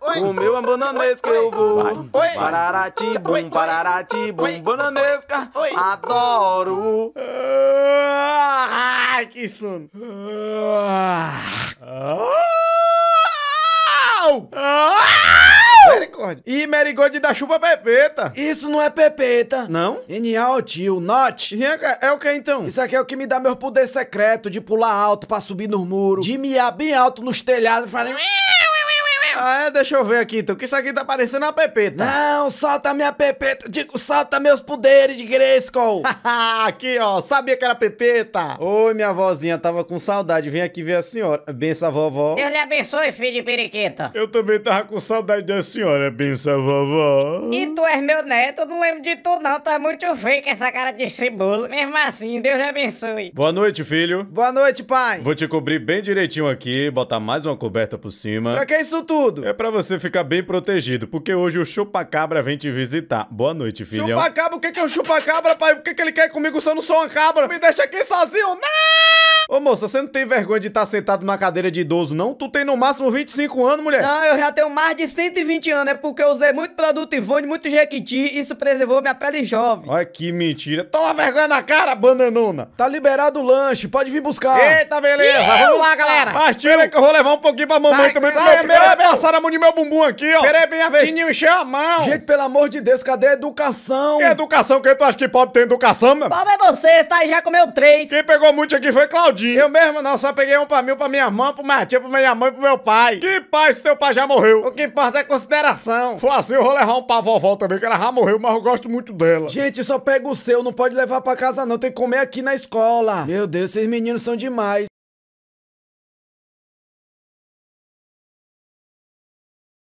Vai. O meu é bananesca, eu vou. Pararatibum, pararatibum, bananesca. Adoro. Ai, que sono. Merigode. E Merigode da chuva pepeta. Isso não é pepeta. Não? Genial, tio. Not. É o que então? Isso aqui é o que me dá meu poder secreto de pular alto pra subir no muro, de miar bem alto nos telhados e fazer... Ah, é, deixa eu ver aqui, então, que isso aqui tá parecendo uma pepeta. Não, solta minha pepeta. Digo, solta meus poderes de Grayskull. aqui, ó, sabia que era pepeta. Oi, minha vozinha, tava com saudade. Vem aqui ver a senhora. Bença, vovó. Deus lhe abençoe, filho de periquita. Eu também tava com saudade da senhora, bença, vovó. E tu és meu neto, não lembro de tu não, tá muito feio com essa cara de cebola. Mesmo assim, Deus lhe abençoe. Boa noite, filho. Boa noite, pai. Vou te cobrir bem direitinho aqui, botar mais uma coberta por cima. Pra que isso tudo? tudo. É para você ficar bem protegido, porque hoje o chupacabra vem te visitar. Boa noite, filhão. Chupacabra? O que é, que chupa-cabra, chupacabra, pai? O que, é que ele quer comigo se eu não sou uma cabra? Me deixa aqui sozinho, não! Ô moça, você não tem vergonha de estar tá sentado numa cadeira de idoso, não? Tu tem no máximo 25 anos, mulher. Não, eu já tenho mais de 120 anos. É porque eu usei muito produto Ivone, muito jequiti. Isso preservou minha pele jovem. Olha que mentira. Toma vergonha na cara, bananona. Tá liberado o lanche, pode vir buscar. Eita, beleza. Vamos lá, galera. Partiu. tira, que eu vou levar um pouquinho pra mamãe sai, também. Sai, meu, meu, é meu, a mão de meu bumbum aqui, ó. Peraí, minha vez. Tininho, encheu a mão. Gente, pelo amor de Deus, cadê a educação? Que educação? Quem tu acha que pobre tem educação, mano? Pobre é você, tá? Já comeu três. Quem pegou muito aqui foi Claudinho todinho. Eu mesmo não, só peguei um pra mim, um pra minha irmã, pro Martinho, pro minha mãe, pro meu pai. Que pai se teu pai já morreu? O que importa é consideração. Foi assim, eu vou levar um pra vovó também, que ela já morreu, mas eu gosto muito dela. Gente, só pega o seu, não pode levar pra casa não, tem que comer aqui na escola. Meu Deus, esses meninos são demais.